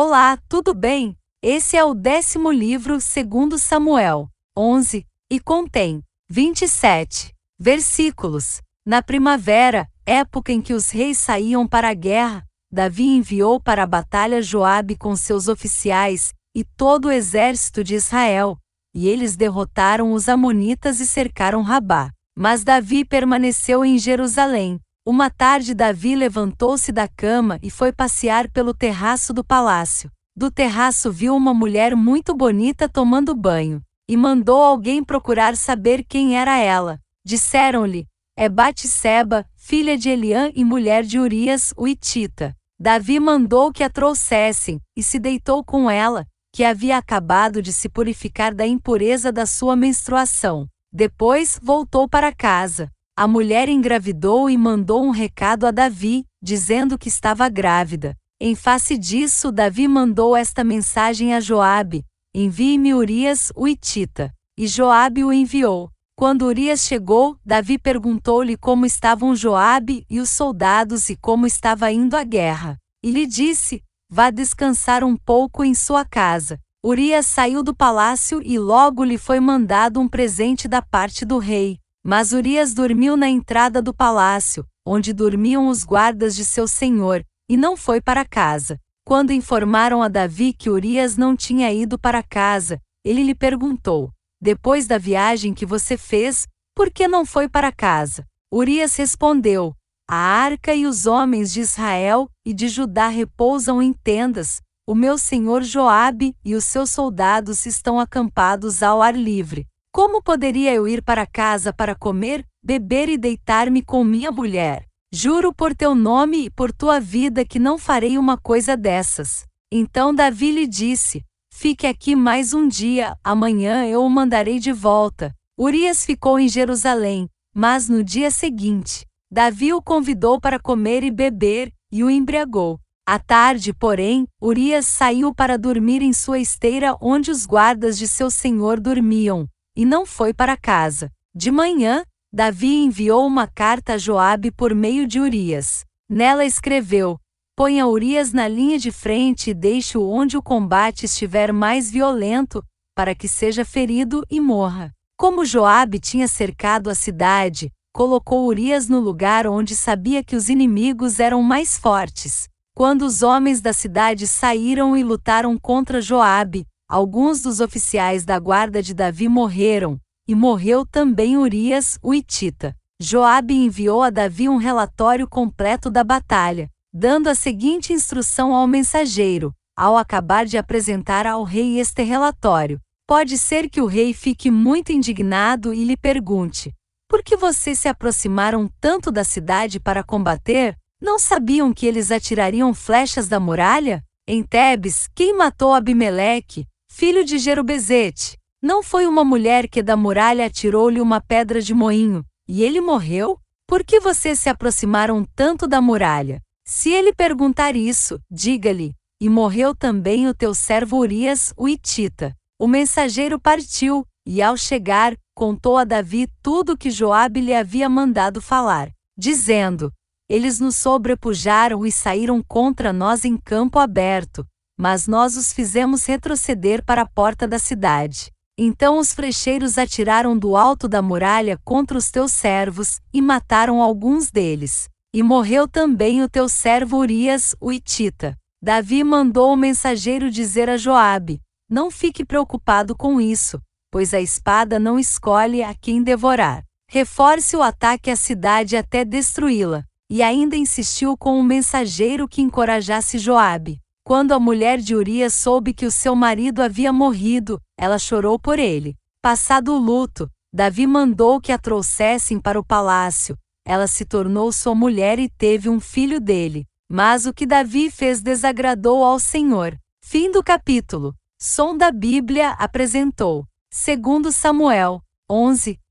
Olá, tudo bem? Esse é o décimo livro segundo Samuel, 11, e contém 27 versículos. Na primavera, época em que os reis saíam para a guerra, Davi enviou para a batalha Joabe com seus oficiais e todo o exército de Israel, e eles derrotaram os amonitas e cercaram Rabá. Mas Davi permaneceu em Jerusalém. Uma tarde, Davi levantou-se da cama e foi passear pelo terraço do palácio. Do terraço viu uma mulher muito bonita tomando banho e mandou alguém procurar saber quem era ela. Disseram-lhe: É Batseba, filha de Eliã e mulher de Urias, o Itita. Davi mandou que a trouxessem e se deitou com ela, que havia acabado de se purificar da impureza da sua menstruação. Depois voltou para casa a mulher engravidou e mandou um recado a Davi, dizendo que estava grávida. Em face disso, Davi mandou esta mensagem a Joabe: Envie-me Urias, o Itita. E Joabe o enviou. Quando Urias chegou, Davi perguntou-lhe como estavam Joabe e os soldados e como estava indo a guerra. E lhe disse: Vá descansar um pouco em sua casa. Urias saiu do palácio e logo lhe foi mandado um presente da parte do rei, mas Urias dormiu na entrada do palácio, onde dormiam os guardas de seu senhor, e não foi para casa. Quando informaram a Davi que Urias não tinha ido para casa, ele lhe perguntou: Depois da viagem que você fez, por que não foi para casa? Urias respondeu: A arca e os homens de Israel e de Judá repousam em tendas, o meu senhor Joabe e os seus soldados estão acampados ao ar livre. Como poderia eu ir para casa para comer, beber e deitar-me com minha mulher? Juro por teu nome e por tua vida que não farei uma coisa dessas. Então Davi lhe disse: Fique aqui mais um dia, amanhã eu o mandarei de volta. Urias ficou em Jerusalém, mas no dia seguinte, Davi o convidou para comer e beber, e o embriagou. À tarde, porém, Urias saiu para dormir em sua esteira onde os guardas de seu senhor dormiam e não foi para casa. De manhã, Davi enviou uma carta a Joabe por meio de Urias. Nela escreveu: Ponha Urias na linha de frente e deixe-o onde o combate estiver mais violento, para que seja ferido e morra. Como Joabe tinha cercado a cidade, colocou Urias no lugar onde sabia que os inimigos eram mais fortes. Quando os homens da cidade saíram e lutaram contra Joabe, Alguns dos oficiais da guarda de Davi morreram, e morreu também Urias, o Itita. Joabe enviou a Davi um relatório completo da batalha, dando a seguinte instrução ao mensageiro: ao acabar de apresentar ao rei este relatório, pode ser que o rei fique muito indignado e lhe pergunte: por que vocês se aproximaram tanto da cidade para combater? Não sabiam que eles atirariam flechas da muralha? Em Tebes, quem matou Abimeleque, filho de Jerubezete. Não foi uma mulher que da muralha atirou-lhe uma pedra de moinho, e ele morreu? Por que vocês se aproximaram tanto da muralha? Se ele perguntar isso, diga-lhe: E morreu também o teu servo Urias, o Itita. O mensageiro partiu, e ao chegar, contou a Davi tudo o que Joabe lhe havia mandado falar, dizendo: Eles nos sobrepujaram e saíram contra nós em campo aberto, mas nós os fizemos retroceder para a porta da cidade. Então os frecheiros atiraram do alto da muralha contra os teus servos, e mataram alguns deles. E morreu também o teu servo Urias, o Itita. Davi mandou o mensageiro dizer a Joabe: Não fique preocupado com isso, pois a espada não escolhe a quem devorar. Reforce o ataque à cidade até destruí-la. E ainda insistiu com o mensageiro que encorajasse Joabe. Quando a mulher de Urias soube que o seu marido havia morrido, ela chorou por ele. Passado o luto, Davi mandou que a trouxessem para o palácio. Ela se tornou sua mulher e teve um filho dele. Mas o que Davi fez desagradou ao Senhor. Fim do capítulo. Som da Bíblia apresentou. Segundo Samuel 11,